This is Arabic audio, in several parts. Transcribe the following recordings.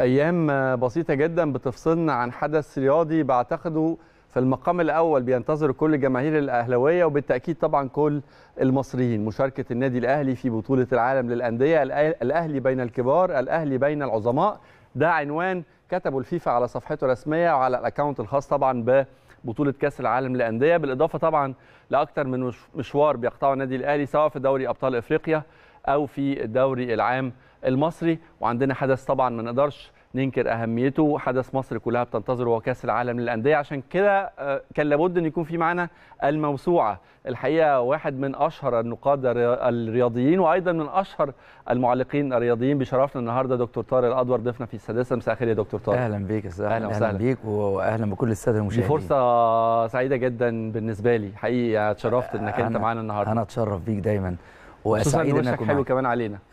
أيام بسيطة جدا بتفصلنا عن حدث رياضي بعتقده في المقام الأول بينتظر كل جماهير الاهلاويه وبالتأكيد طبعا كل المصريين مشاركة النادي الأهلي في بطولة العالم للأندية الأهلي بين الكبار الأهلي بين العظماء ده عنوان كتبه الفيفا على صفحته الرسمية وعلى الاكونت الخاص طبعا ب بطوله كاس العالم للانديه بالاضافه طبعا لاكثر من مشوار بيقطعه النادي الاهلي سواء في دوري ابطال افريقيا او في الدوري العام المصري وعندنا حدث طبعا ما نقدرش ننكر اهميته حدث مصر كلها بتنتظره هو كاس العالم للانديه عشان كده آه، كان لابد ان يكون في معانا الموسوعه الحقيقه واحد من اشهر النقاد الرياضيين وايضا من اشهر المعلقين الرياضيين بشرفنا النهارده دكتور طارق الادور ضيفنا في السادسه مساء الخير يا دكتور طارق اهلا بيك يا اهلا, أهلا, وسهلا بيك واهلا بكل الساده المشاهدين دي فرصه سعيده جدا بالنسبه لي حقيقي اتشرفت انك انت معانا النهارده انا اتشرف بيك دايما وسعيد انك حلو كمان علينا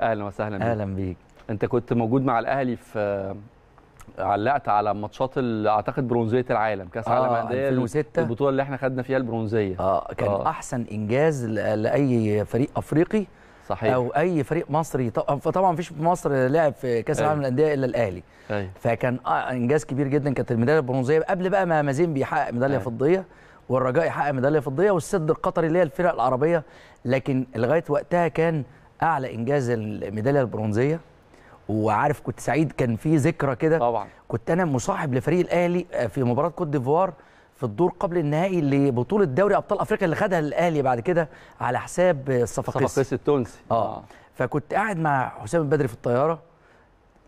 اهلا وسهلا بيك اهلا بيك انت كنت موجود مع الاهلي في علقت على ماتشات اعتقد برونزيه العالم كاس آه، العالم آه الانديه 2006 البطوله اللي احنا خدنا فيها البرونزيه اه كان آه. احسن انجاز لاي فريق افريقي صحيح او اي فريق مصري فطبعا مفيش في مصر لعب في كاس العالم للانديه الا الاهلي أي. فكان آه، انجاز كبير جدا كانت الميداليه البرونزيه قبل بقى ما مازين بيحقق ميداليه فضيه والرجاء يحقق ميداليه فضيه والسد القطري اللي هي الفرق العربيه لكن لغايه وقتها كان اعلى انجاز الميداليه البرونزيه وعارف كنت سعيد كان في ذكرى كده طبعا كنت انا مصاحب لفريق الاهلي آه، في مباراه كوت ديفوار في الدور قبل النهائي لبطوله دوري ابطال افريقيا اللي خدها الاهلي بعد كده على حساب الصفاقس الصفاقس التونسي اه, آه. فكنت قاعد مع حسام البدري في الطياره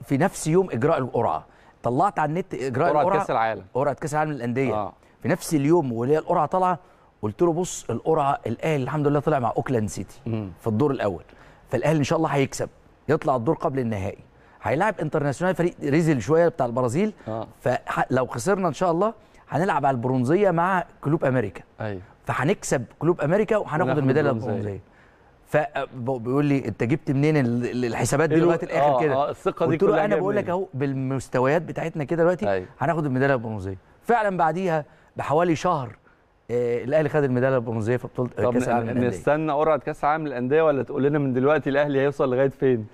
في نفس يوم اجراء القرعه طلعت على النت اجراء القرعه قرعه كاس العالم قرعه كاس العالم للانديه آه. في نفس اليوم وهي القرعه طالعه قلت له بص القرعه الاهلي الحمد لله طلع مع اوكلاند سيتي في الدور الاول فالاهلي ان شاء الله هيكسب يطلع الدور قبل النهائي هيلاعب انترناسيونال فريق ريزل شويه بتاع البرازيل آه. فلو خسرنا ان شاء الله هنلعب على البرونزيه مع كلوب امريكا ايوه فهنكسب كلوب امريكا وهناخد الميداليه البرونزيه فبيقول لي انت جبت منين الحسابات دي دلوقتي الاخر آه كده آه الثقه دي قلت له انا بقول لك اهو بالمستويات بتاعتنا كده دلوقتي أيوه. هناخد الميداليه البرونزيه فعلا بعديها بحوالي شهر آه، الاهلي خد الميداليه البرونزيه في بطوله آه، كاس العالم للانديه نستنى قرعه كاس العالم للانديه ولا تقول لنا من دلوقتي الاهلي هيوصل لغايه فين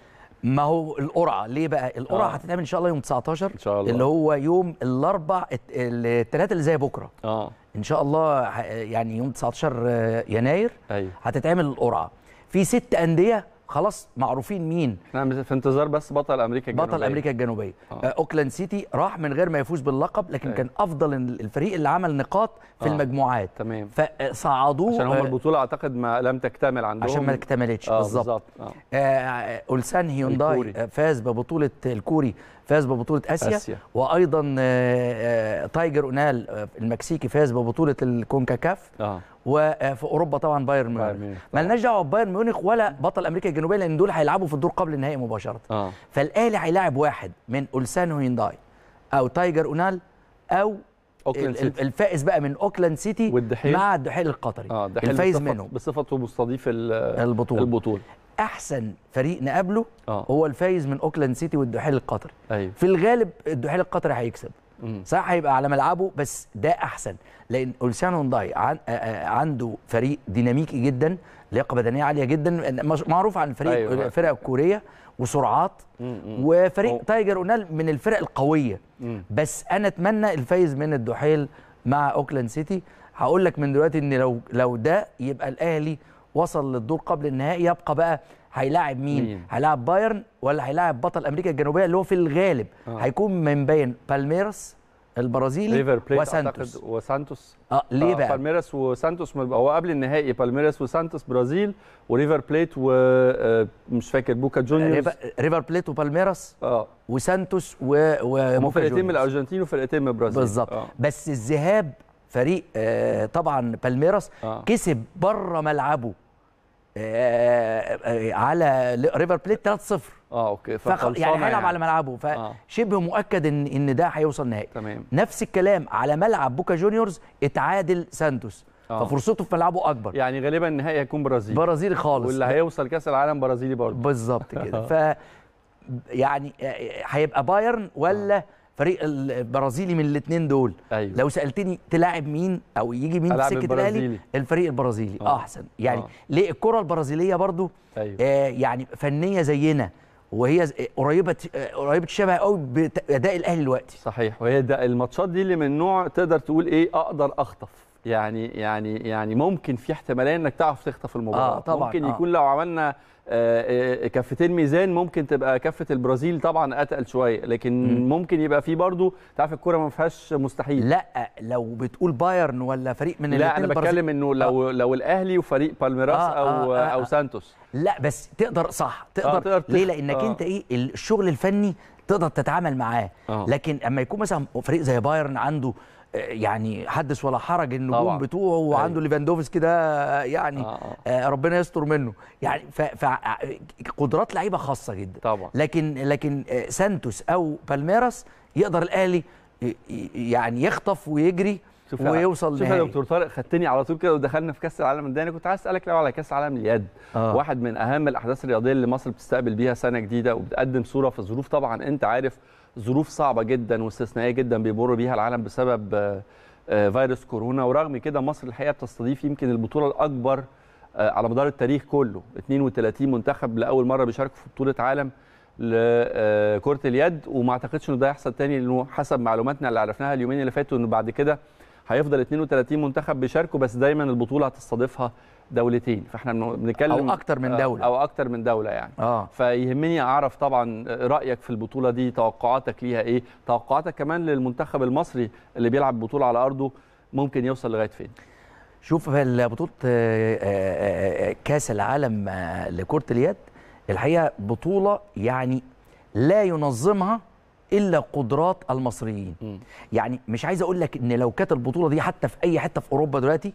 ما هو القرعه ليه بقى القرعه آه. هتتعمل ان شاء الله يوم 19 إن شاء الله. اللي هو يوم الاربع الثلاثه اللي زي بكره اه ان شاء الله يعني يوم 19 آه، يناير أيوه. هتتعمل القرعه في ست انديه خلاص معروفين مين نعم في انتظار بس بطل امريكا الجنوبيه بطل امريكا الجنوبيه آه. آه، اوكلاند سيتي راح من غير ما يفوز باللقب لكن أي. كان افضل الفريق اللي عمل نقاط في آه. المجموعات تمام فصعدوه عشان هم آه، البطوله اعتقد ما لم تكتمل عندهم عشان ما اكتملتش آه بالظبط آه. آه اولسان هيونداي فاز ببطوله الكوري فاز ببطوله اسيا, أسيا. وايضا آه، آه، تايجر اونال آه، المكسيكي فاز ببطوله الكونكاكاف آه. وفي اوروبا طبعا بايرن ميونخ مالناش دعوه ببايرن ميونخ ولا بطل امريكا الجنوبيه لان دول هيلعبوا في الدور قبل النهائي مباشره آه. فالاهلي هيلاعب واحد من اولسان هينداي او تايجر اونال او أوكلاند سيتي. الفائز بقى من اوكلاند سيتي والدحيل مع الدحيل القطري آه الفايز منه بصفته مستضيف البطوله البطوله احسن فريق نقابله أوه. هو الفايز من اوكلاند سيتي والدحيل القطري أيوه. في الغالب الدحيل القطري هيكسب صح هيبقى على ملعبه بس ده احسن لان اولسان هونداي عن آه، آه، عنده فريق ديناميكي جدا لياقه بدنيه عاليه جدا معروف عن الفريق أيوة. الفرق أيوه. الكوريه وسرعات وفريق أوه. تايجر اونال من الفرق القويه مم. بس انا اتمنى الفايز من الدحيل مع اوكلاند سيتي هقول لك من دلوقتي ان لو لو ده يبقى الاهلي وصل للدور قبل النهائي يبقى بقى هيلاعب مين؟, مين؟ هيلاعب بايرن ولا هيلاعب بطل امريكا الجنوبيه اللي هو في الغالب آه. هيكون من بين بالميرس البرازيلي بليت وسانتوس أعتقد وسانتوس اه, آه، ليه بقى؟ بالميراس وسانتوس هو قبل النهائي بالميراس وسانتوس برازيل وريفر بليت ومش آه، فاكر بوكا جونيورز ريفر بليت وبالميراس اه وسانتوس و... وموكا جونيورز وفرقتين من الارجنتين وفرقتين من البرازيل بالظبط آه. بس الذهاب فريق آه، طبعا بالميراس آه. كسب بره ملعبه آه، آه، على ريفر بليت 3-0 اه اوكي فخ... يعني هيلعب يعني. على ملعبه فشبه آه. مؤكد ان ان ده هيوصل نهائي تمام نفس الكلام على ملعب بوكا جونيورز اتعادل سانتوس آه. ففرصته في ملعبه اكبر يعني غالبا النهائي هيكون برازيلي برازيلي خالص واللي هيوصل كاس العالم برازيلي برضه بالظبط كده ف يعني هيبقى بايرن ولا آه. فريق البرازيلي من الاثنين دول أيوة. لو سالتني تلاعب مين او يجي مين في سكه الاهلي الفريق البرازيلي آه. احسن يعني آه. ليه الكره البرازيليه برضو أيوة. آه يعني فنيه زينا وهي قريبه آه، قريبه شبه قوي باداء الاهلي دلوقتي صحيح وهي ده الماتشات دي اللي من نوع تقدر تقول ايه اقدر اخطف يعني يعني يعني ممكن في احتماليه انك تعرف تخطف المباراه آه طبعًا ممكن آه. يكون لو عملنا آه، آه، كفتين ميزان ممكن تبقى كفه البرازيل طبعا اتقل شويه لكن م. ممكن يبقى في برضه تعرف الكوره ما فيهاش مستحيل لا لو بتقول بايرن ولا فريق من لا انا بتكلم انه لو آه. لو الاهلي وفريق بالميراس آه او آه او سانتوس لا بس تقدر صح تقدر, آه تقدر ليه لانك آه. انت ايه الشغل الفني تقدر تتعامل معاه آه. لكن اما يكون مثلا فريق زي بايرن عنده يعني حدث ولا حرج النجوم بتوعه وعنده أيوه. ليفاندوفسكي ده يعني آه،, آه. آه. ربنا يستر منه يعني آه، قدرات لعيبه خاصه جدا طبعا. لكن لكن سانتوس او بالميراس يقدر الاهلي يعني يخطف ويجري شوف ويوصل شوف يا دكتور طارق خدتني على طول كده ودخلنا في كاس العالم انا كنت عايز اسالك لو على كاس العالم اليد آه. واحد من اهم الاحداث الرياضيه اللي مصر بتستقبل بيها سنه جديده وبتقدم صوره في ظروف طبعا انت عارف ظروف صعبه جدا واستثنائيه جدا بيمر بيها العالم بسبب آه، آه، فيروس كورونا ورغم كده مصر الحقيقه بتستضيف يمكن البطوله الاكبر آه، على مدار التاريخ كله 32 منتخب لاول مره بيشاركوا في بطوله عالم لكره اليد وما اعتقدش ان ده هيحصل تاني لانه حسب معلوماتنا اللي عرفناها اليومين اللي فاتوا انه بعد كده هيفضل 32 منتخب بيشاركوا بس دايما البطوله هتستضيفها دولتين فاحنا بنتكلم او اكتر من آه، دوله او اكتر من دوله يعني آه. فيهمني اعرف طبعا رايك في البطوله دي توقعاتك ليها ايه توقعاتك كمان للمنتخب المصري اللي بيلعب بطوله على ارضه ممكن يوصل لغايه فين شوف بطوله آه، آه، كاس العالم لكره اليد الحقيقه بطوله يعني لا ينظمها الا قدرات المصريين م. يعني مش عايز اقول لك ان لو كانت البطوله دي حتى في اي حته في اوروبا دلوقتي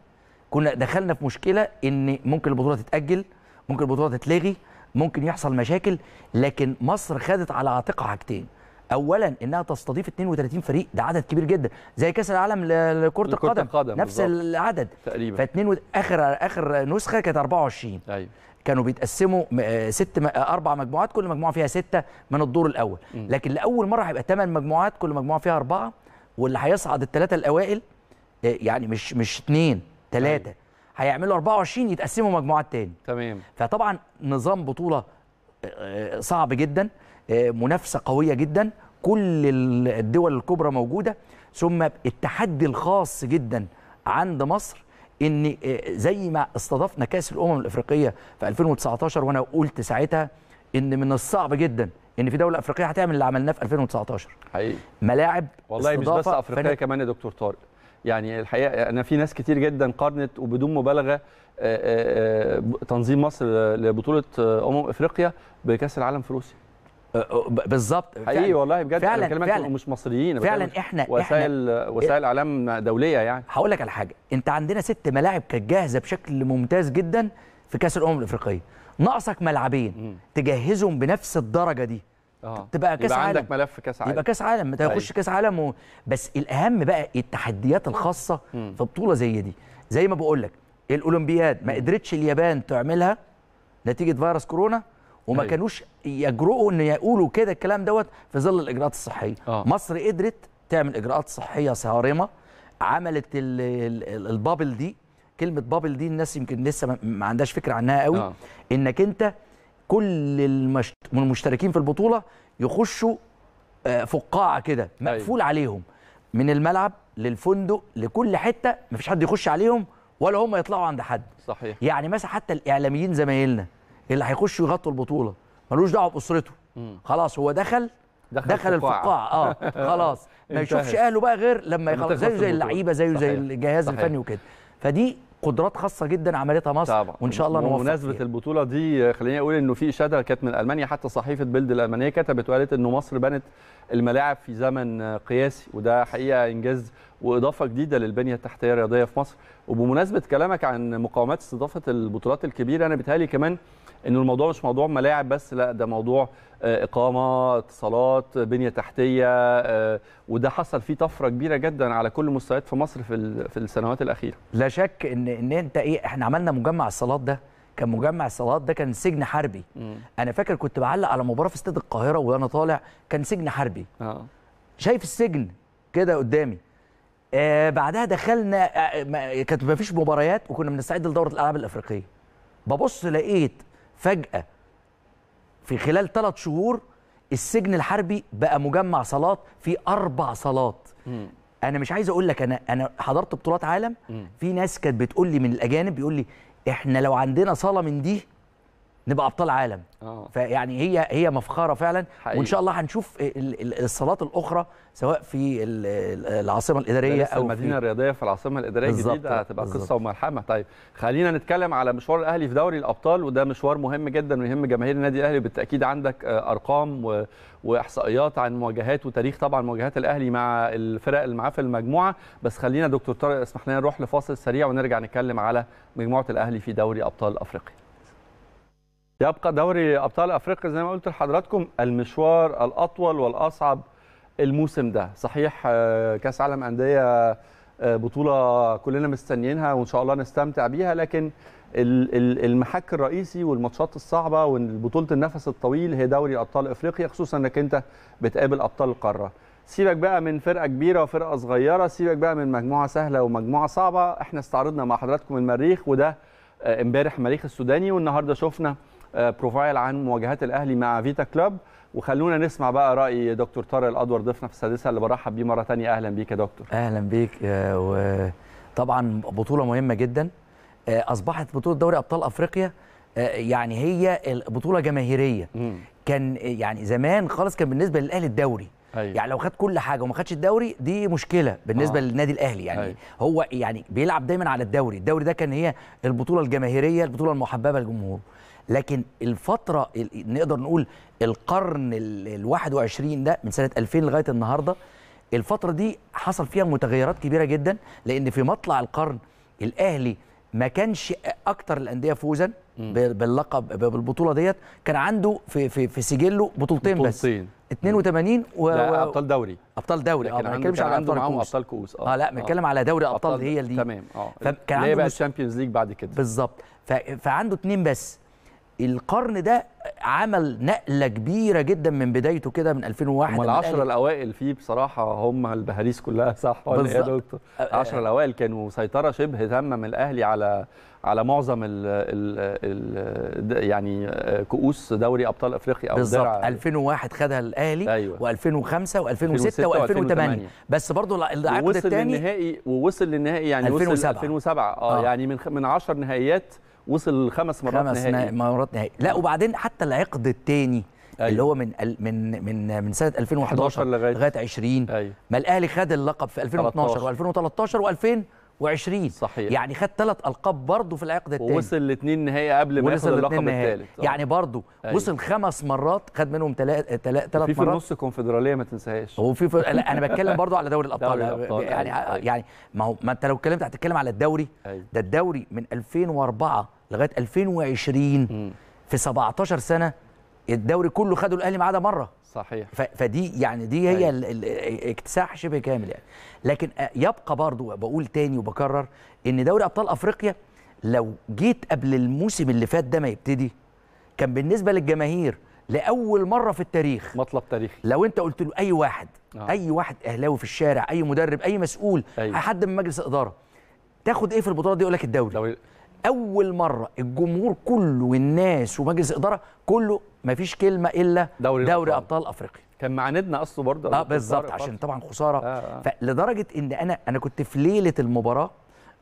كنا دخلنا في مشكله ان ممكن البطوله تتاجل ممكن البطوله تتلغي ممكن يحصل مشاكل لكن مصر خدت على عاتقها حاجتين اولا انها تستضيف 32 فريق ده عدد كبير جدا زي كاس العالم لكره القدم, القدم نفس العدد تقريبا ف و... اخر اخر نسخه كانت 24 ايوه كانوا بيتقسموا آه، ست م... آه، اربع مجموعات كل مجموعه فيها سته من الدور الاول م. لكن لاول مره هيبقى ثمان مجموعات كل مجموعه فيها اربعه واللي هيصعد الثلاثه الاوائل آه، يعني مش مش اثنين ثلاثه طيب. هيعملوا 24 يتقسموا مجموعات تاني تمام فطبعا نظام بطوله آه، آه، صعب جدا آه، منافسه قويه جدا كل الدول الكبرى موجوده ثم التحدي الخاص جدا عند مصر ان زي ما استضفنا كاس الامم الافريقيه في 2019 وانا قلت ساعتها ان من الصعب جدا ان في دوله افريقيه هتعمل اللي عملناه في 2019 حقيقي ملاعب والله مش بس افريقيه كمان يا دكتور طارق يعني الحقيقه انا في ناس كتير جدا قارنت وبدون مبالغه آه، آه، آه، تنظيم مصر لبطوله امم افريقيا بكاس العالم في روسيا بالظبط حقيقي والله بجد فعلا انا فعلا مش مصريين فعلا احنا وسائل احنا إيه؟ وسائل اعلام دوليه يعني هقول لك على حاجه انت عندنا ست ملاعب كانت جاهزه بشكل ممتاز جدا في كاس الامم الافريقيه ناقصك ملعبين تجهزهم بنفس الدرجه دي أوه. تبقى كاس عالم عندك ملف كاس عالم يبقى كاس عالم انت هيخش كاس عالم و... بس الاهم بقى التحديات الخاصه م. في بطوله زي دي زي ما بقول لك الاولمبياد ما قدرتش اليابان تعملها نتيجه فيروس كورونا وما أي. أيوه. كانوش يجرؤوا ان يقولوا كده الكلام دوت في ظل الاجراءات الصحيه آه. مصر قدرت تعمل اجراءات صحيه صارمه عملت الـ الـ البابل دي كلمه بابل دي الناس يمكن لسه ما عندهاش فكره عنها قوي آه. انك انت كل المشت... المشتركين في البطوله يخشوا آه، فقاعه كده أيوه. مقفول أيوة. عليهم من الملعب للفندق لكل حته مفيش حد يخش عليهم ولا هم يطلعوا عند حد صحيح يعني مثلا حتى الاعلاميين زمايلنا اللي هيخشوا يغطوا البطوله ملوش دعوه باسرته خلاص هو دخل دخل, دخل الفقاعه اه خلاص ما يشوفش اهله بقى غير لما يخلص زيه زي اللعيبه زيه زي الجهاز صحيح. الفني وكده فدي قدرات خاصه جدا عملتها مصر طبعا. وان شاء الله نوفق بمناسبه البطوله دي خليني اقول انه في اشاده كانت من المانيا حتى صحيفه بيلد الالمانيه كتبت وقالت انه مصر بنت الملاعب في زمن قياسي وده حقيقه انجاز واضافه جديده للبنيه التحتيه الرياضيه في مصر وبمناسبه كلامك عن مقاومات استضافه البطولات الكبيره انا بيتهيألي كمان انه الموضوع مش موضوع ملاعب بس لا ده موضوع آه، اقامه اتصالات بنيه تحتيه آه، وده حصل فيه طفره كبيره جدا على كل المستويات في مصر في في السنوات الاخيره لا شك ان ان انت ايه احنا عملنا مجمع الصالات ده كان مجمع الصالات ده كان سجن حربي م. انا فاكر كنت بعلق على مباراه في استاد القاهره وانا طالع كان سجن حربي آه. شايف السجن كده قدامي آه بعدها دخلنا آه كانت مفيش مباريات وكنا بنستعد لدوره الالعاب الافريقيه ببص لقيت فجأة في خلال ثلاث شهور السجن الحربي بقى مجمع صالات في أربع صالات م. أنا مش عايز أقول لك أنا أنا حضرت بطولات عالم م. في ناس كانت بتقول لي من الأجانب بيقول لي إحنا لو عندنا صالة من دي نبقى ابطال عالم آه. فيعني هي هي مفخره فعلا حقيقي. وان شاء الله هنشوف الصالات الاخرى سواء في العاصمه الاداريه او المدينه في... الرياضيه في العاصمه الاداريه الجديده هتبقى قصه وملحمه طيب خلينا نتكلم على مشوار الاهلي في دوري الابطال وده مشوار مهم جدا ويهم جماهير النادي الاهلي بالتاكيد عندك آه، ارقام و... واحصائيات عن مواجهات وتاريخ طبعا مواجهات الاهلي مع الفرق اللي معاه في المجموعه بس خلينا دكتور طارق اسمح لنا نروح لفاصل سريع ونرجع نتكلم على مجموعه الاهلي في دوري ابطال افريقيا يبقى دوري ابطال افريقيا زي ما قلت لحضراتكم المشوار الاطول والاصعب الموسم ده صحيح آه، كاس عالم انديه آه، بطوله كلنا مستنيينها وان شاء الله نستمتع بيها لكن المحك الرئيسي والماتشات الصعبه وبطوله النفس الطويل هي دوري ابطال افريقيا خصوصا انك انت بتقابل ابطال القاره سيبك بقى من فرقه كبيره وفرقه صغيره سيبك بقى من مجموعه سهله ومجموعه صعبه احنا استعرضنا مع حضراتكم المريخ وده آه، امبارح مريخ السوداني والنهارده شفنا بروفايل آه، عن مواجهات الاهلي مع فيتا كلوب وخلونا نسمع بقى راي دكتور طارق الادور ضيفنا في السادسه اللي برحب بيه مره ثانيه اهلا بيك يا دكتور اهلا بيك آه، وطبعا بطوله مهمه جدا آه، اصبحت بطوله دوري ابطال افريقيا يعني هي بطوله جماهيريه كان يعني زمان خالص كان بالنسبه للاهلي الدوري أيوة. يعني لو خد كل حاجه وما خدش الدوري دي مشكله بالنسبه آه. للنادي الاهلي يعني أيوة. هو يعني بيلعب دايما على الدوري الدوري ده كان هي البطوله الجماهيريه البطوله المحببه للجمهور لكن الفتره نقدر نقول القرن ال 21 ده من سنه 2000 لغايه النهارده الفتره دي حصل فيها متغيرات كبيره جدا لان في مطلع القرن الاهلي ما كانش اكتر الانديه فوزا باللقب بالبطوله ديت كان عنده في في في سجله بطولتين, بطولتين. بس 82 و... لا ابطال دوري ابطال دوري اه ما بتكلمش على عنده معاهم ابطال كؤوس اه, آه لا بنتكلم آه. على دوري ابطال هي اللي تمام اه فكان عنده بقى الشامبيونز ليج بعد كده بالظبط ف... فعنده اثنين بس القرن ده عمل نقله كبيره جدا من بدايته كده من 2001 من العشرة الاوائل فيه بصراحه هم البهاريس كلها صح ولا ايه يا دكتور؟ العشرة الاوائل كانوا سيطره شبه تامه من الاهلي على على معظم ال ال ال يعني آه، كؤوس دوري ابطال افريقيا او بالظبط 2001 خدها الاهلي أيوة. و2005 و2006 و2008 بس برضه العقد الثاني ووصل للنهائي ووصل للنهائي يعني 2007 وصل 2007 آه،, آه. يعني من من 10 نهائيات وصل خمس مرات خمس نهائي مرات نهائي لا وبعدين حتى العقد الثاني أيوة. اللي هو من من من من سنه 2011 لغايه 20 أيوة. ما الاهلي خد اللقب في 2012 و2013 و2000 20 صحيح يعني خد ثلاث القاب برضه في العقد الثاني ووصل لاثنين نهائي قبل ما ياخد اللقب الثالث آه. يعني برضه أيوه. وصل خمس مرات خد منهم آه، ثلاث ثلاث مرات في النص كونفدراليه ما تنساهاش هو في انا بتكلم برضه على دوري الابطال دوري الابطال يعني أيوة،, أيوه. يعني ما هو ما انت لو اتكلمت هتتكلم على الدوري أيوه. ده الدوري من 2004 لغايه 2020 م. في 17 سنه الدوري كله خده الاهلي ما عدا مره صحيح فدي يعني دي هي أيوة. اكتساح شبه كامل يعني لكن يبقى برضو بقول تاني وبكرر ان دوري ابطال افريقيا لو جيت قبل الموسم اللي فات ده ما يبتدي كان بالنسبه للجماهير لاول مره في التاريخ مطلب تاريخي لو انت قلت له اي واحد آه. اي واحد اهلاوي في الشارع اي مدرب اي مسؤول أي. أيوة. حد من مجلس الاداره تاخد ايه في البطوله دي يقول لك الدوري دوري. اول مره الجمهور كله والناس ومجلس الاداره كله مفيش كلمه الا دوري, دوري ابطال افريقيا كان معاندنا اصله برضه اه بالظبط عشان طبعا خساره آه آه. فلدرجه ان انا انا كنت في ليله المباراه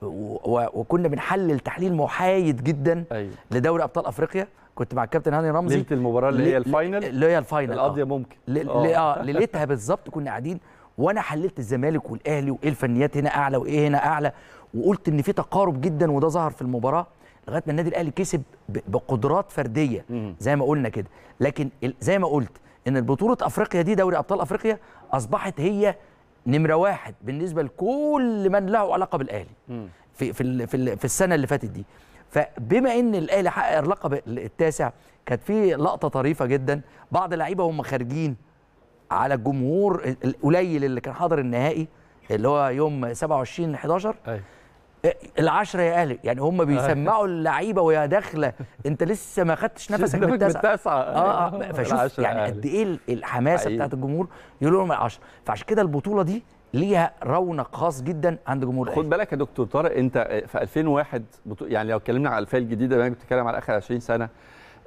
وكنا بنحلل تحليل محايد جدا أيوة. لدوري ابطال افريقيا كنت مع الكابتن هاني رمزي ليله المباراه اللي هي الفاينل اللي هي الفاينل آه. القضيه آه. ممكن اه ليلتها بالظبط كنا قاعدين وانا حللت الزمالك والاهلي وايه الفنيات هنا اعلى وايه هنا اعلى وقلت ان في تقارب جدا وده ظهر في المباراه لغايه ما النادي الاهلي كسب بقدرات فرديه زي ما قلنا كده لكن زي ما قلت ان البطوله افريقيا دي دوري ابطال افريقيا اصبحت هي نمره واحد بالنسبه لكل من له علاقه بالاهلي في في في السنه اللي فاتت دي فبما ان الاهلي حقق اللقب التاسع كانت في لقطه طريفه جدا بعض اللعيبه هم خارجين على الجمهور القليل اللي كان حاضر النهائي اللي هو يوم 27 11 أي. العشرة يا اهلي يعني هم بيسمعوا اللعيبه ويا داخله انت لسه ما خدتش نفسك من التاسعه اه اه فشوف يعني قد ايه الحماسه حقيقي. بتاعت الجمهور يقولوا لهم العشرة فعشان كده البطوله دي ليها رونق خاص جدا عند جمهور خد بالك يا دكتور طارق انت في 2001 يعني لو اتكلمنا على الفئه الجديده بما بتتكلم على اخر 20 سنه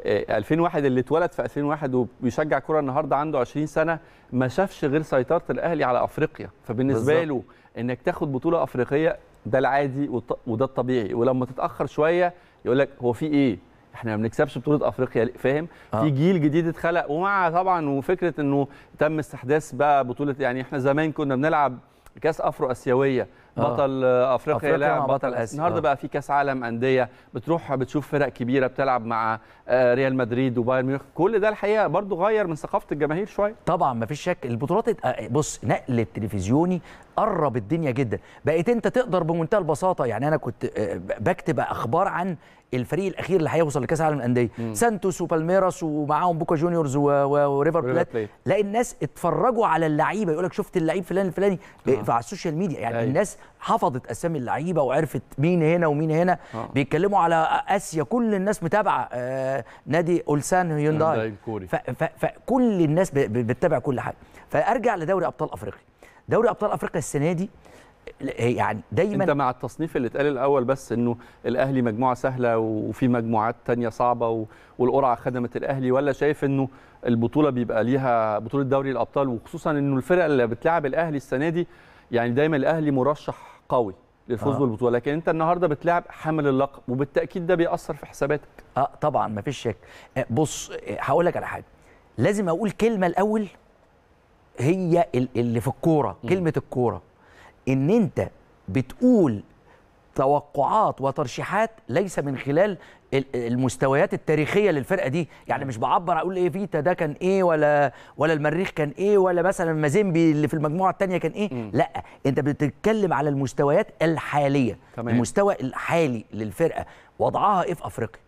2001 آه، اللي اتولد في 2001 وبيشجع كره النهارده عنده 20 سنه ما شافش غير سيطره الاهلي على افريقيا فبالنسبه بالزبط. له انك تاخد بطوله افريقيه ده العادي وده الطبيعي ولما تتاخر شويه يقول لك هو في ايه احنا ما بنكسبش بطوله افريقيا فاهم آه. في جيل جديد اتخلق ومع طبعا وفكره انه تم استحداث بقى بطوله يعني احنا زمان كنا بنلعب كاس افرو اسيويه آه. بطل افريقيا لاعب بطل اسيا النهارده بقى في كاس عالم انديه بتروح بتشوف فرق كبيره بتلعب مع آه، ريال مدريد وبايرن ميونخ كل ده الحقيقه برضو غير من ثقافه الجماهير شويه طبعا ما فيش شك البطولات آه، بص نقل التلفزيوني قرب الدنيا جدا بقيت انت تقدر بمنتهى البساطه يعني انا كنت بكتب اخبار عن الفريق الاخير اللي هيوصل لكاس العالم الانديه سانتوس وبالميراس ومعاهم بوكا جونيورز وريفر بلات لا الناس اتفرجوا على اللعيبه يقول لك شفت اللعيب فلان الفلاني آه. على السوشيال ميديا يعني أي. الناس حفظت اسامي اللعيبه وعرفت مين هنا ومين هنا آه. بيتكلموا على اسيا كل الناس متابعه آه نادي اولسان هيونداي الكوري فكل الناس بتتابع كل حاجه فارجع لدوري ابطال افريقيا دوري ابطال افريقيا السنه دي يعني دايما انت مع التصنيف اللي اتقال الاول بس انه الاهلي مجموعه سهله وفي مجموعات تانية صعبه والقرعه خدمت الاهلي ولا شايف انه البطوله بيبقى ليها بطوله دوري الابطال وخصوصا انه الفرق اللي بتلعب الاهلي السنه دي يعني دايما الاهلي مرشح قوي للفوز آه. بالبطوله لكن انت النهارده بتلعب حامل اللقب وبالتاكيد ده بيأثر في حساباتك اه طبعا مفيش شك آه، بص آه، هقول لك على حاجه لازم اقول كلمه الاول هي اللي في الكوره كلمه الكوره ان انت بتقول توقعات وترشيحات ليس من خلال المستويات التاريخيه للفرقه دي يعني مش بعبر اقول ايه فيتا ده كان ايه ولا ولا المريخ كان ايه ولا مثلا مازيمبي اللي في المجموعه الثانيه كان ايه م. لا انت بتتكلم على المستويات الحاليه تمام. المستوى الحالي للفرقه وضعها ايه في افريقيا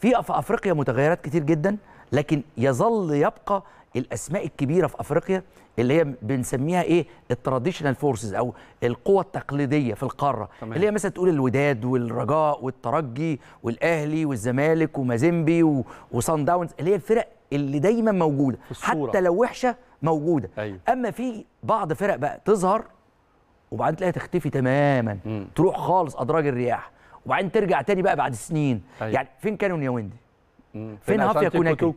في افريقيا متغيرات كتير جدا لكن يظل يبقى الاسماء الكبيره في افريقيا اللي هي بنسميها ايه التراديشنال فورسز او القوى التقليديه في القاره تمام. اللي هي مثلا تقول الوداد والرجاء والترجي والاهلي والزمالك ومازيمبي وسان داونز اللي هي الفرق اللي دايما موجوده حتى لو وحشه موجوده أيوه. اما في بعض فرق بقى تظهر وبعدين تلاقيها تختفي تماما م. تروح خالص ادراج الرياح وبعدين ترجع تاني بقى بعد سنين أيوه. يعني فين كانوا ويندي فين هافيا كوناكي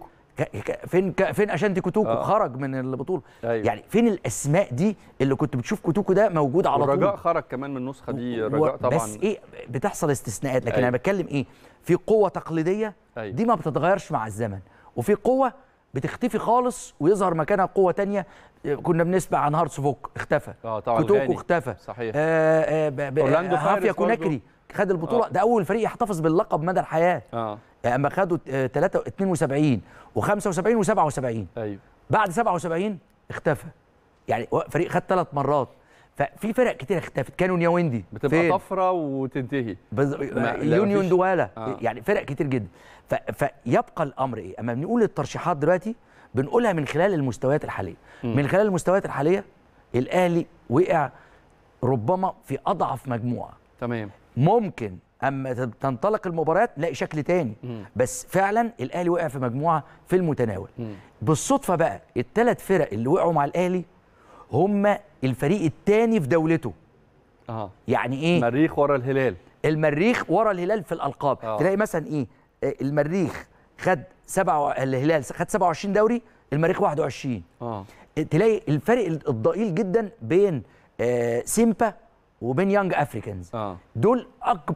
فين فين اشانتي كوتوكو آه. خرج من البطوله أيوه. يعني فين الاسماء دي اللي كنت بتشوف كوتوكو ده موجود على طول الرجاء خرج كمان من النسخه دي الرجاء طبعا بس ايه بتحصل استثناءات لكن أيوه. انا بتكلم ايه في قوه تقليديه أيوه. دي ما بتتغيرش مع الزمن وفي قوه بتختفي خالص ويظهر مكانها قوه تانية كنا بنسمع عن هارتس فوك اختفى اه طبعا كوتوكو اختفى صحيح آه آه اورلاندو آه، هافيا كوناكري خد البطوله أوه. ده اول فريق يحتفظ باللقب مدى الحياه اه اما خدوا 72 و75 و77 ايوه بعد 77 اختفى يعني فريق خد ثلاث مرات ففي فرق كتير اختفت كانوا نياوندي بتبقى فين؟ طفره وتنتهي بز... آه، يونيون دوالا آه. يعني فرق كتير جدا ف... فيبقى الامر ايه اما بنقول الترشيحات دلوقتي بنقولها من خلال المستويات الحاليه م. من خلال المستويات الحاليه الاهلي وقع ربما في اضعف مجموعه تمام ممكن اما تنطلق المباريات تلاقي شكل تاني مم. بس فعلا الاهلي وقع في مجموعه في المتناول مم. بالصدفه بقى الثلاث فرق اللي وقعوا مع الاهلي هم الفريق الثاني في دولته اه يعني ايه المريخ ورا الهلال المريخ ورا الهلال في الالقاب آه. تلاقي مثلا ايه آه، المريخ خد سبعة الهلال خد 27 دوري المريخ 21 اه تلاقي الفرق الضئيل جدا بين آه سيمبا وبين يانج افريكانز آه. دول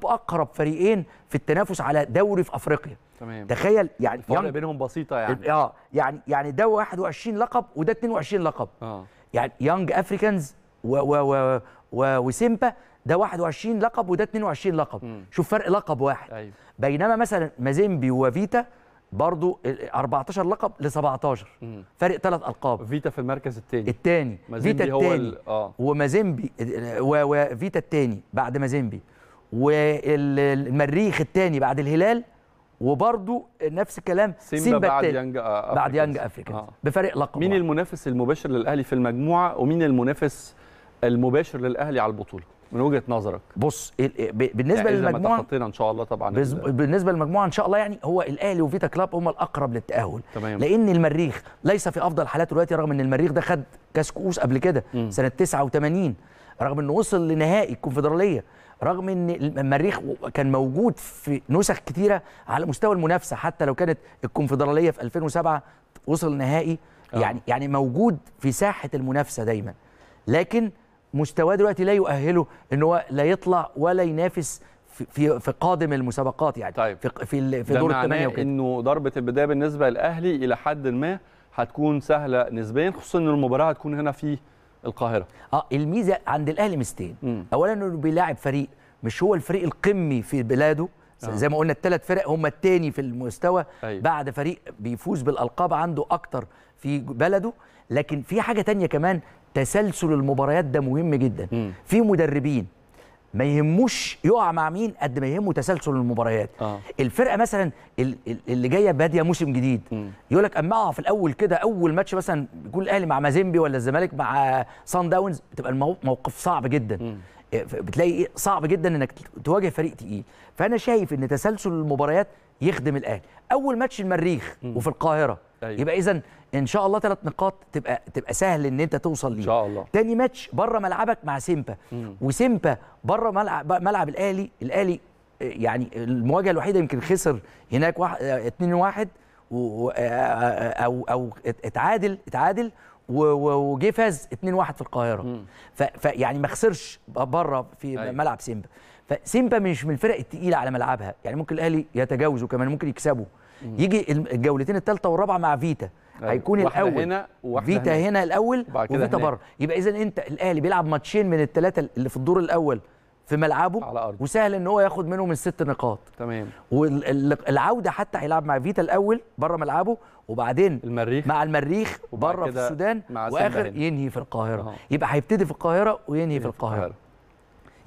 اقرب فريقين في التنافس على دوري في افريقيا تمام تخيل يعني الفرق يانج... بينهم بسيطه يعني اه يعني يعني ده 21 لقب وده 22 لقب آه. يعني يانج افريكانز و و و و وسيمبا ده 21 لقب وده 22 لقب م. شوف فرق لقب واحد أيوه. بينما مثلا مازيمبي وفيتا برضو 14 لقب ل 17 فارق ثلاث القاب فيتا في المركز الثاني الثاني فيتا الثاني اه ومازيمبي وفيتا الثاني بعد مازيمبي والمريخ الثاني بعد الهلال وبرضه نفس الكلام سيمبا, سيمبا بعد يانج آه، أفريكانز. بعد يانج افريكا آه. بفارق لقب مين واحد. المنافس المباشر للاهلي في المجموعه ومين المنافس المباشر للاهلي على البطوله من وجهه نظرك بص بالنسبه يعني للمجموعه تخطينا ان شاء الله طبعا بز... بالنسبه للمجموعه ان شاء الله يعني هو الاهلي وفيتا كلاب هم الاقرب للتاهل تمام. لان المريخ ليس في افضل حالاته دلوقتي رغم ان المريخ ده خد كاس كؤوس قبل كده م. سنه 89 رغم انه وصل لنهائي الكونفدراليه رغم ان المريخ كان موجود في نسخ كثيره على مستوى المنافسه حتى لو كانت الكونفدراليه في 2007 وصل نهائي أوه. يعني يعني موجود في ساحه المنافسه دايما لكن مستواه دلوقتي لا يؤهله ان هو لا يطلع ولا ينافس في في قادم المسابقات يعني طيب. في في في دور الثمانيه وكده انه ضربه البدايه بالنسبه للاهلي الى حد ما هتكون سهله نسبيا خصوصا ان المباراه هتكون هنا في القاهره اه الميزه عند الاهلي ميزتين اولا انه بيلاعب فريق مش هو الفريق القمي في بلاده آه. زي ما قلنا الثلاث فرق هم الثاني في المستوى أيوة. بعد فريق بيفوز بالالقاب عنده اكتر في بلده لكن في حاجه تانية كمان تسلسل المباريات ده مهم جدا م. في مدربين ما يهموش يقع مع مين قد ما يهمه تسلسل المباريات آه. الفرقه مثلا اللي جايه باديه موسم جديد يقول لك اما اقع في الاول كده اول ماتش مثلا يكون الاهلي مع مازيمبي ولا الزمالك مع سان داونز بتبقى الموقف صعب جدا مم. آه، بتلاقي إيه، صعب جدا انك تواجه فريق تقيل فانا شايف ان تسلسل المباريات يخدم الاهلي اول ماتش المريخ وفي القاهره أيوة. يبقى اذا ان شاء الله ثلاث نقاط تبقى تبقى سهل ان انت توصل ليه ان شاء الله تاني ماتش بره ملعبك مع سيمبا مم. وسيمبا بره ملعب ملعب الاهلي الاهلي آه، يعني المواجهه الوحيده يمكن خسر هناك 2 آه، واحد 1 آه، او او اتعادل اتعادل وجه فاز 2 1 في القاهره فيعني ما خسرش بره في أيوة. ملعب سيمبا فسيمبا مش من الفرق الثقيله على ملعبها يعني ممكن الاهلي يتجاوزه كمان ممكن يكسبه يجي الجولتين الثالثه والرابعه مع فيتا أيوة. هيكون الاول هنا فيتا هنا, هنا الاول وفيتا بره يبقى اذا انت الاهلي بيلعب ماتشين من الثلاثه اللي في الدور الاول في ملعبه على أرض. وسهل ان هو ياخد منهم من الست نقاط تمام والعوده حتى هيلعب مع فيتا الاول بره ملعبه وبعدين المريخ مع المريخ بره في السودان واخر هنا. ينهي في القاهره أوه. يبقى هيبتدي في القاهره وينهي في القاهره, في القاهرة.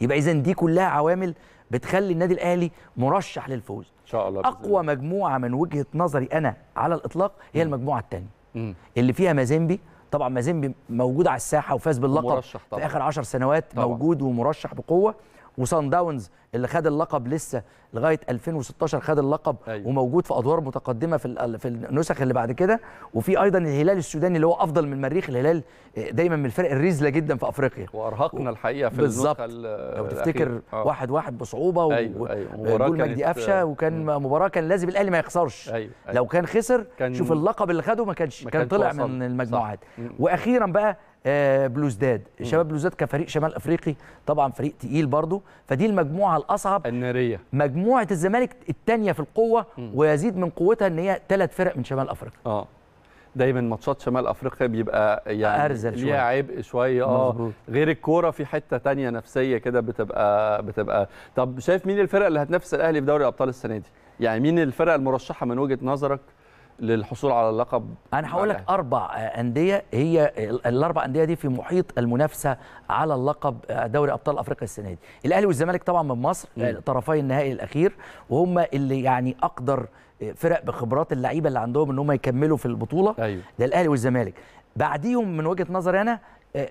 يبقى اذا دي كلها عوامل بتخلي النادي الاهلي مرشح للفوز شاء الله اقوى مجموعه من وجهه نظري انا على الاطلاق هي المجموعه الثانيه اللي فيها مازيمبي طبعا مازيمبي موجود على الساحه وفاز باللقب في اخر 10 سنوات طبعا. موجود ومرشح بقوه وسان داونز اللي خد اللقب لسه لغايه 2016 خد اللقب أيوة. وموجود في ادوار متقدمه في في النسخ اللي بعد كده وفي ايضا الهلال السوداني اللي هو افضل من المريخ الهلال آه، دايما من الفرق الرزله جدا في افريقيا وارهقنا الحقيقه في بالظبط لو تفتكر آه. واحد واحد بصعوبه و... أيوة. أيوة. آه، جول مجدي قفشه وكان م. مباراه كان لازم الاهلي ما يخسرش أيوة. أيوة. لو كان خسر كان شوف اللقب اللي خده ما كانش كان طلع من المجموعات واخيرا بقى آه بلوزداد شباب بلوزداد كفريق شمال افريقي طبعا فريق تقيل برضه فدي المجموعه الاصعب الناريه مجموعة مجموعه الزمالك الثانيه في القوه ويزيد من قوتها ان هي ثلاث فرق من شمال افريقيا اه دايما ماتشات شمال افريقيا بيبقى يعني أرزل شوية. ليها عبء شويه اه غير الكوره في حته تانية نفسيه كده بتبقى بتبقى طب شايف مين الفرق اللي هتنافس الاهلي في دوري ابطال السنه دي يعني مين الفرق المرشحه من وجهه نظرك للحصول على اللقب انا هقول لك اربع انديه هي الاربع انديه دي في محيط المنافسه على اللقب آه، دوري ابطال افريقيا السنه دي الاهلي والزمالك طبعا من مصر آه، طرفي النهائي الاخير وهم اللي يعني اقدر آه، فرق بخبرات اللعيبه اللي عندهم ان هم يكملوا في البطوله أيوه. ده الاهلي والزمالك بعديهم من وجهه نظري انا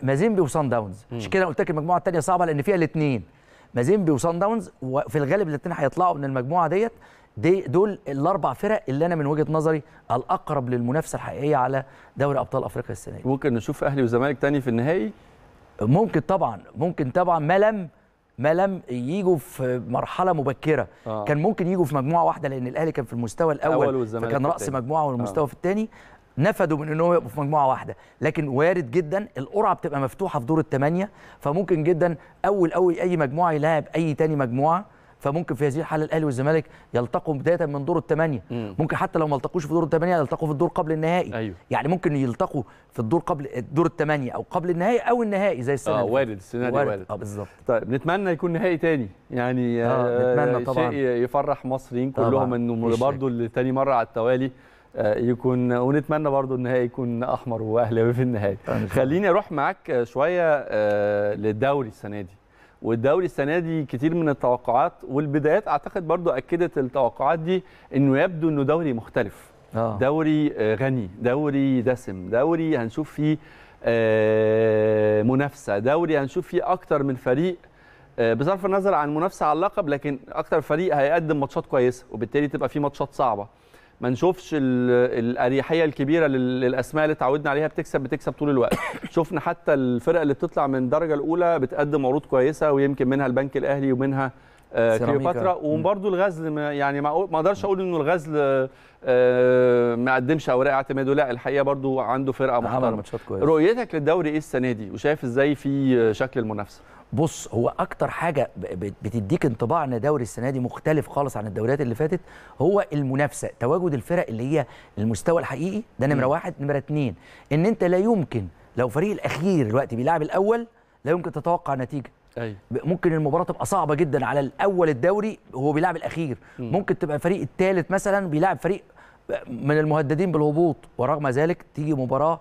مازيمبي وصن داونز عشان كده قلت لك المجموعه الثانيه صعبه لان فيها الاثنين مازيمبي وصن داونز وفي الغالب الاثنين هيطلعوا من المجموعه ديت دي دول الاربع فرق اللي انا من وجهه نظري الاقرب للمنافسه الحقيقيه على دوري ابطال افريقيا السنه دي ممكن نشوف اهلي وزمالك تاني في النهائي ممكن طبعا ممكن طبعا ما لم ما لم يجوا في مرحله مبكره آه. كان ممكن يجوا في مجموعه واحده لان الاهلي كان في المستوى الاول فكان راس التاني. مجموعه والمستوى آه. في الثاني نفدوا من انهم يبقوا في مجموعه واحده لكن وارد جدا القرعه بتبقى مفتوحه في دور الثمانيه فممكن جدا اول اول اي مجموعه يلاعب اي تاني مجموعه فممكن في هذه الحاله الاهلي والزمالك يلتقوا بدايه من دور الثمانيه ممكن حتى لو ما التقوش في دور الثمانيه يلتقوا في الدور قبل النهائي أيوه. يعني ممكن يلتقوا في الدور قبل الدور الثمانيه او قبل النهائي او النهائي زي السنه اه وارد السيناريو وارد, وارد اه بالظبط طيب نتمنى يكون نهائي ثاني يعني آه،, آه نتمنى طبعا شيء يفرح مصريين كلهم انه برضه ثاني مره على التوالي آه، يكون ونتمنى برضو النهائي يكون احمر واهلاوي في النهائي خليني اروح معاك شويه آه، للدوري السنه دي والدوري السنه دي كتير من التوقعات والبدايات اعتقد برضو اكدت التوقعات دي انه يبدو انه دوري مختلف آه. دوري آه، غني دوري دسم دوري هنشوف فيه آه، منافسه دوري هنشوف فيه اكتر من فريق آه، بصرف النظر عن المنافسه على اللقب لكن اكتر فريق هيقدم ماتشات كويسه وبالتالي تبقى في ماتشات صعبه ما نشوفش الاريحيه الكبيره للاسماء اللي تعودنا عليها بتكسب بتكسب طول الوقت شفنا حتى الفرق اللي بتطلع من الدرجه الاولى بتقدم عروض كويسه ويمكن منها البنك الاهلي ومنها آه، كليوباترا وبرده الغزل يعني ما اقدرش اقول انه الغزل آه، آه، ما قدمش اوراق اعتماده لا الحقيقه برده عنده فرقه محترمه رؤيتك للدوري ايه السنه دي وشايف ازاي في شكل المنافسه بص هو اكتر حاجه بتديك انطباع ان دوري السنه دي مختلف خالص عن الدوريات اللي فاتت هو المنافسه تواجد الفرق اللي هي المستوى الحقيقي ده نمره واحد نمره اتنين ان انت لا يمكن لو فريق الاخير دلوقتي بيلعب الاول لا يمكن تتوقع نتيجه أي. أيوه. ممكن المباراه تبقى صعبه جدا على الاول الدوري وهو بيلعب الاخير م. ممكن تبقى فريق الثالث مثلا بيلعب فريق من المهددين بالهبوط ورغم ذلك تيجي مباراه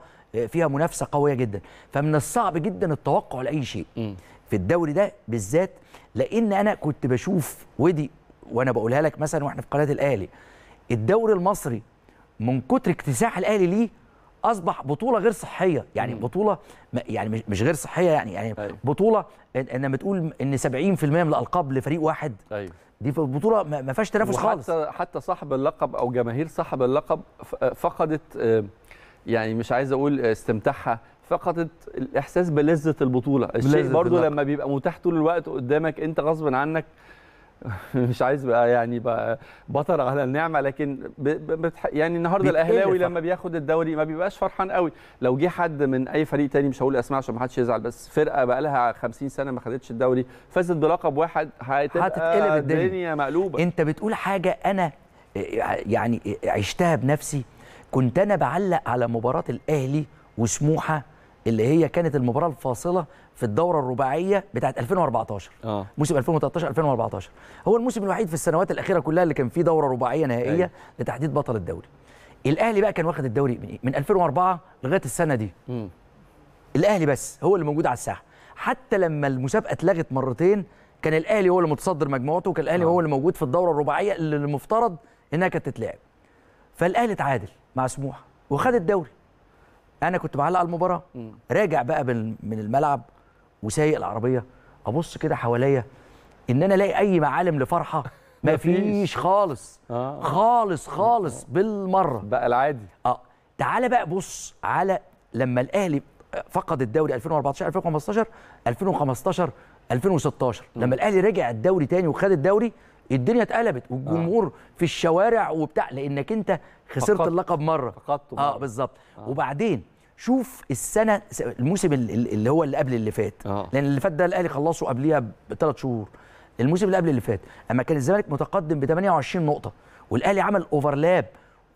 فيها منافسه قويه جدا فمن الصعب جدا التوقع لاي شيء م. في الدوري ده بالذات لان انا كنت بشوف ودي وانا بقولها لك مثلا واحنا في قناه الاهلي الدوري المصري من كتر اكتساح الاهلي ليه اصبح بطوله غير صحيه يعني مم. بطوله يعني مش غير صحيه يعني يعني أيوه. بطوله انما تقول ان 70% من الالقاب لفريق واحد أيوه. دي البطوله ما فيهاش تنافس خالص حتى صاحب اللقب او جماهير صاحب اللقب فقدت آه، يعني مش عايز اقول استمتاعها فقدت الاحساس بلذه البطوله الشيء برضو لما بيبقى متاح طول الوقت قدامك انت غصب عنك مش عايز بقى يعني بقى بطر على النعمه لكن يعني النهارده الاهلاوي لما بياخد الدوري ما بيبقاش فرحان قوي لو جه حد من اي فريق تاني مش هقول اسماء عشان ما حدش يزعل بس فرقه بقى لها 50 سنه ما خدتش الدوري فازت بلقب واحد هتبقى هتتقلب الدنيا. الدنيا مقلوبه انت بتقول حاجه انا آه، يعني آه، عشتها بنفسي كنت انا بعلق على مباراه الاهلي وسموحه اللي هي كانت المباراه الفاصله في الدوره الرباعيه بتاعه 2014 اه موسم 2013 2014 هو الموسم الوحيد في السنوات الاخيره كلها اللي كان فيه دوره رباعيه نهائيه أي. أيوه. لتحديد بطل الدوري الاهلي بقى كان واخد الدوري من إيه؟ من 2004 لغايه السنه دي م. الاهلي بس هو اللي موجود على الساحه حتى لما المسابقه اتلغت مرتين كان الاهلي هو اللي متصدر مجموعته وكان الاهلي آه. هو اللي موجود في الدوره الرباعيه اللي المفترض انها كانت تتلعب فالاهلي اتعادل مع سموحه وخد الدوري انا كنت بعلق المباراه راجع بقى من الملعب وسايق العربيه ابص كده حواليا ان انا الاقي اي معالم لفرحه مفيش آه. خالص خالص خالص بالمره بقى العادي اه تعالى بقى بص على لما الاهلي فقد الدوري 2014 2015 2015 2016 لما الاهلي رجع الدوري تاني وخد الدوري الدنيا اتقلبت والجمهور آه. في الشوارع وبتاع لانك انت خسرت فقط. اللقب مره فقدته اه بالظبط آه. وبعدين شوف السنه الموسم اللي هو اللي قبل اللي فات آه. لان اللي فات ده الاهلي خلصه قبليها بثلاث شهور الموسم اللي قبل اللي فات اما كان الزمالك متقدم ب 28 نقطه والاهلي عمل اوفرلاب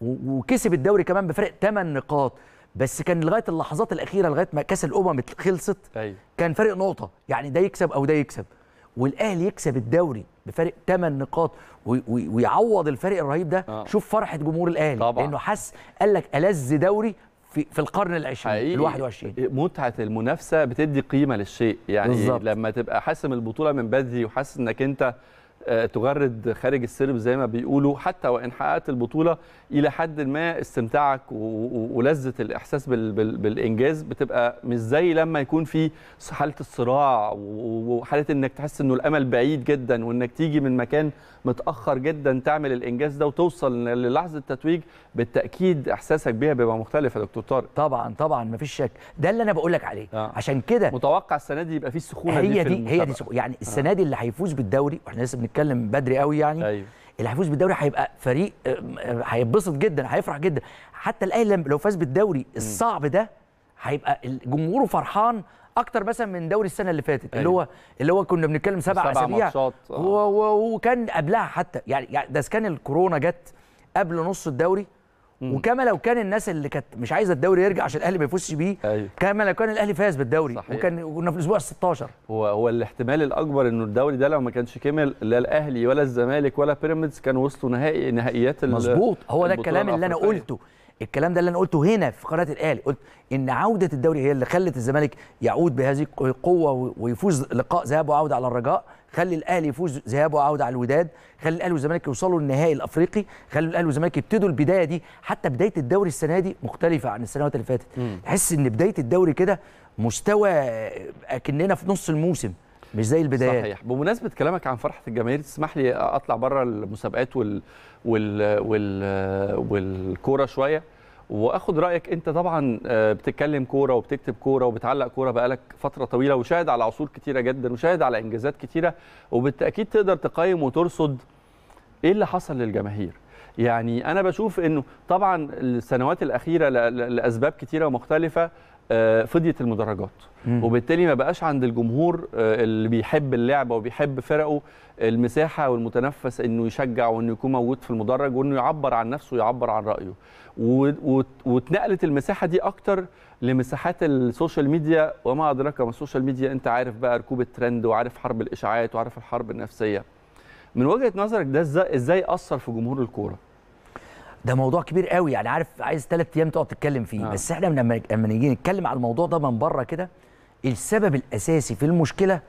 وكسب الدوري كمان بفرق 8 نقاط بس كان لغايه اللحظات الاخيره لغايه ما كاس الامم خلصت أيوه. كان فرق نقطه يعني ده يكسب او ده يكسب والاهلي يكسب الدوري بفارق 8 نقاط ويعوض الفرق الرهيب ده آه. شوف فرحه جمهور الاهلي لانه حس قال لك الذ دوري في في القرن العشرين ال 21 متعه المنافسه بتدي قيمه للشيء يعني بالزبط. لما تبقى حاسم البطوله من بدري وحاسس انك انت آه، تغرد خارج السرب زي ما بيقولوا حتى وان حققت البطوله الى حد ما استمتاعك ولذه الاحساس بالانجاز بتبقى مش زي لما يكون في حاله الصراع وحاله انك تحس انه الامل بعيد جدا وانك تيجي من مكان متاخر جدا تعمل الانجاز ده وتوصل للحظه التتويج بالتاكيد احساسك بيها بيبقى مختلف يا دكتور طارق طبعا طبعا مفيش شك ده اللي انا بقول لك عليه آه. عشان كده متوقع السنه دي يبقى فيه سخونه هي دي, دي في هي دي يعني آه. السنه دي اللي هيفوز بالدوري واحنا لسه بنتكلم بدري قوي يعني أيوه. اللي هيفوز بالدوري هيبقى فريق آه، هيتبسط جدا هيفرح جدا حتى الاهلي لو فاز بالدوري الصعب ده هيبقى جمهوره فرحان اكتر مثلا من دوري السنه اللي فاتت أيوة. اللي هو اللي هو كنا بنتكلم سبع اسابيع آه. وكان قبلها حتى يعني, يعني ده كان الكورونا جت قبل نص الدوري وكما لو كان الناس اللي كانت مش عايزه الدوري يرجع عشان الاهلي ما يفوزش بيه أيوه. كما لو كان الاهلي فاز بالدوري صحيح. وكان كنا في الاسبوع ال 16 هو هو الاحتمال الاكبر انه الدوري ده لو ما كانش كمل لا الاهلي ولا الزمالك ولا بيراميدز كانوا وصلوا نهائي نهائيات مظبوط هو ده الكلام اللي انا قلته الكلام ده اللي انا قلته هنا في قناه الاهلي قلت ان عوده الدوري هي اللي خلت الزمالك يعود بهذه القوه ويفوز لقاء ذهاب وعوده على الرجاء خلي الاهلي يفوز ذهاب وعوده على الوداد خلي الاهلي والزمالك يوصلوا للنهائي الافريقي خلي الاهلي والزمالك يبتدوا البدايه دي حتى بدايه الدوري السنه دي مختلفه عن السنوات اللي فاتت تحس ان بدايه الدوري كده مستوى اكننا في نص الموسم مش زي البدايات صحيح بمناسبه كلامك عن فرحه الجماهير تسمح لي اطلع بره المسابقات وال وال وال والكوره شويه واخد رايك انت طبعا آه، بتتكلم كوره وبتكتب كوره وبتعلق كوره بقالك فتره طويله وشاهد على عصور كتيره جدا وشاهد على انجازات كتيره وبالتاكيد تقدر تقيم وترصد ايه اللي حصل للجماهير يعني انا بشوف انه طبعا السنوات الاخيره لاسباب كتيره مختلفه آه، فضيت المدرجات مم. وبالتالي ما بقاش عند الجمهور آه، اللي بيحب اللعبه وبيحب فرقه المساحه والمتنفس انه يشجع وانه يكون موجود في المدرج وانه يعبر عن نفسه ويعبر عن رايه واتنقلت المساحه دي اكتر لمساحات السوشيال ميديا وما ادراك ما السوشيال ميديا انت عارف بقى ركوب الترند وعارف حرب الاشاعات وعارف الحرب النفسيه من وجهه نظرك ده ازاي اثر في جمهور الكوره ده موضوع كبير قوي يعني عارف عايز ثلاث ايام تقعد تتكلم فيه آه. بس احنا لما لما نيجي نتكلم على الموضوع ده من بره كده السبب الاساسي في المشكله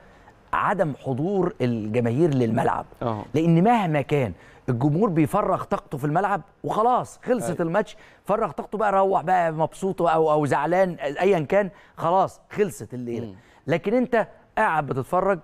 عدم حضور الجماهير للملعب أوه. لان مهما كان الجمهور بيفرغ طاقته في الملعب وخلاص خلصت أي. الماتش فرغ طاقته بقى روح بقى مبسوط او او زعلان ايا كان خلاص خلصت الليله لكن انت قاعد بتتفرج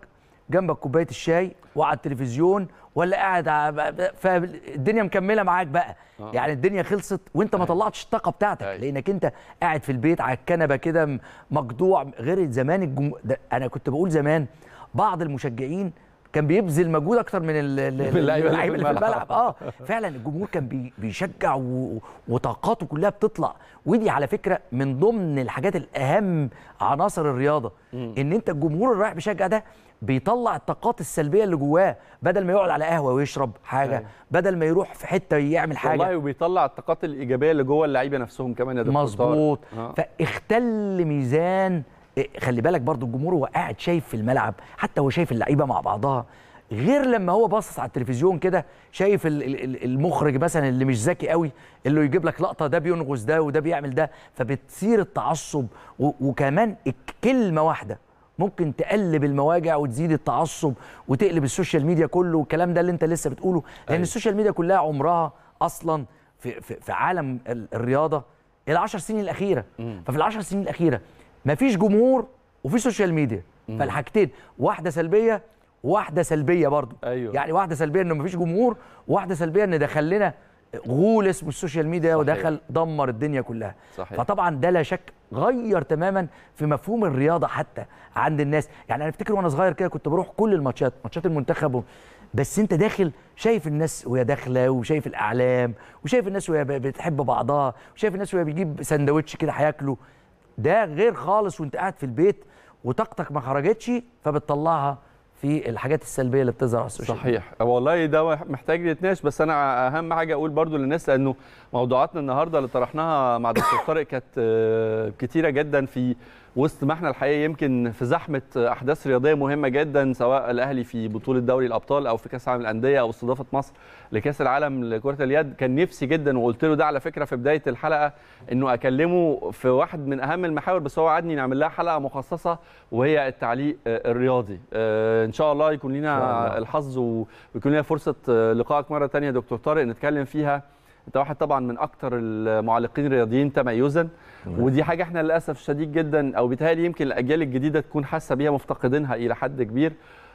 جنبك كوبايه الشاي وعلى التلفزيون ولا قاعد فالدنيا مكمله معاك بقى آه. يعني الدنيا خلصت وانت ما أيوه. طلعتش الطاقه بتاعتك آه. لانك انت قاعد في البيت على الكنبه كده مقضوع غير زمان الجم... انا كنت بقول زمان بعض المشجعين كان بيبذل مجهود اكتر من اللعيبه اللي في الملعب اه فعلا الجمهور كان بيشجع و... وطاقاته كلها بتطلع ودي على فكره من ضمن الحاجات الاهم عناصر الرياضه م. ان انت الجمهور اللي رايح بيشجع ده بيطلع الطاقات السلبيه اللي جواه بدل ما يقعد على قهوه ويشرب حاجه أيوه. بدل ما يروح في حته يعمل حاجه والله وبيطلع الطاقات الايجابيه اللي جوه اللعيبه نفسهم كمان يا دكتور مظبوط آه. فاختل ميزان إيه، خلي بالك برضو الجمهور هو قاعد شايف في الملعب حتى هو شايف اللعيبه مع بعضها غير لما هو باصص على التلفزيون كده شايف المخرج مثلا اللي مش ذكي قوي اللي يجيب لك لقطه ده بينغز ده وده بيعمل ده فبتصير التعصب وكمان كلمه واحده ممكن تقلب المواجع وتزيد التعصب وتقلب السوشيال ميديا كله والكلام ده اللي انت لسه بتقوله لان أيه. السوشيال ميديا كلها عمرها اصلا في في, في عالم الرياضه ال10 سنين الاخيره م. ففي ال10 سنين الاخيره مفيش جمهور وفي سوشيال ميديا فالحاجتين واحده سلبيه واحده سلبيه برضو أيوه. يعني واحده سلبيه انه مفيش جمهور وواحده سلبيه ان ده خلينا غول اسمه السوشيال ميديا صحيح. ودخل دمر الدنيا كلها صحيح. فطبعا ده لا شك غير تماما في مفهوم الرياضه حتى عند الناس يعني انا افتكر وانا صغير كده كنت بروح كل الماتشات ماتشات المنتخب بس انت داخل شايف الناس وهي داخله وشايف الاعلام وشايف الناس وهي بتحب بعضها وشايف الناس وهي بيجيب سندوتش كده هياكله ده غير خالص وانت قاعد في البيت وطاقتك ما خرجتش فبتطلعها في الحاجات السلبيه اللي بتظهر على السوشيال صحيح أه، والله ده محتاج يتناقش بس انا اهم حاجه اقول برضو للناس لانه موضوعاتنا النهارده اللي طرحناها مع دكتور طارق كانت آه، كتيره جدا في وسط ما احنا الحقيقه يمكن في زحمه احداث رياضيه مهمه جدا سواء الاهلي في بطوله دوري الابطال او في كاس العالم الانديه او استضافه مصر لكاس العالم لكره اليد كان نفسي جدا وقلت له ده على فكره في بدايه الحلقه انه اكلمه في واحد من اهم المحاور بس هو عدني نعمل لها حلقه مخصصه وهي التعليق الرياضي آه، ان شاء الله يكون لنا الحظ ويكون لنا فرصه آه، لقائك مره ثانيه دكتور طارق نتكلم فيها انت واحد طبعا من اكتر المعلقين الرياضيين تميزا ودي حاجه احنا للاسف شديد جدا او بيتهيألي يمكن الاجيال الجديده تكون حاسه بيها مفتقدينها الى حد كبير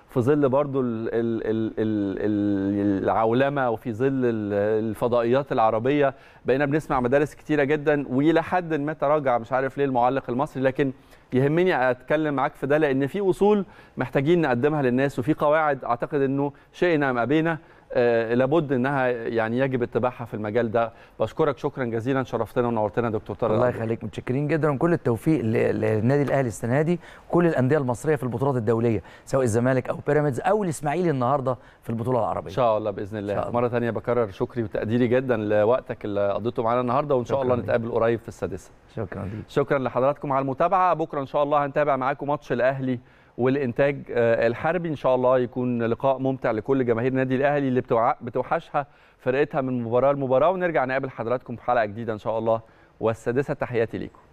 في ظل برضو الـ الـ الـ الـ العولمه وفي ظل الفضائيات العربيه بقينا بنسمع مدارس كتيره جدا والى حد ما تراجع مش عارف ليه المعلق المصري لكن يهمني اتكلم معاك في ده لان في اصول محتاجين نقدمها للناس وفي قواعد اعتقد انه شئنا ام ابينا آه، لابد انها يعني يجب اتباعها في المجال ده بشكرك شكرا جزيلا شرفتنا ونورتنا دكتور طارق الله يخليك متشكرين جدا وكل التوفيق للنادي الاهلي السنه دي كل الانديه المصريه في البطولات الدوليه سواء الزمالك او بيراميدز او الاسماعيلي النهارده في البطوله العربيه ان شاء الله باذن الله الله. مره ثانيه بكرر شكري وتقديري جدا لوقتك اللي قضيته معانا النهارده وان شاء الله نتقابل قريب في السادسه شكرا ليك شكرا لحضراتكم على المتابعه بكره ان شاء الله هنتابع معاكم ماتش الاهلي والانتاج آه، الحربي ان شاء الله يكون لقاء ممتع لكل جماهير النادي الاهلي اللي بتوحشها فرقتها من مباراه لمباراه ونرجع نقابل حضراتكم في حلقه جديده ان شاء الله والسادسه تحياتي ليكم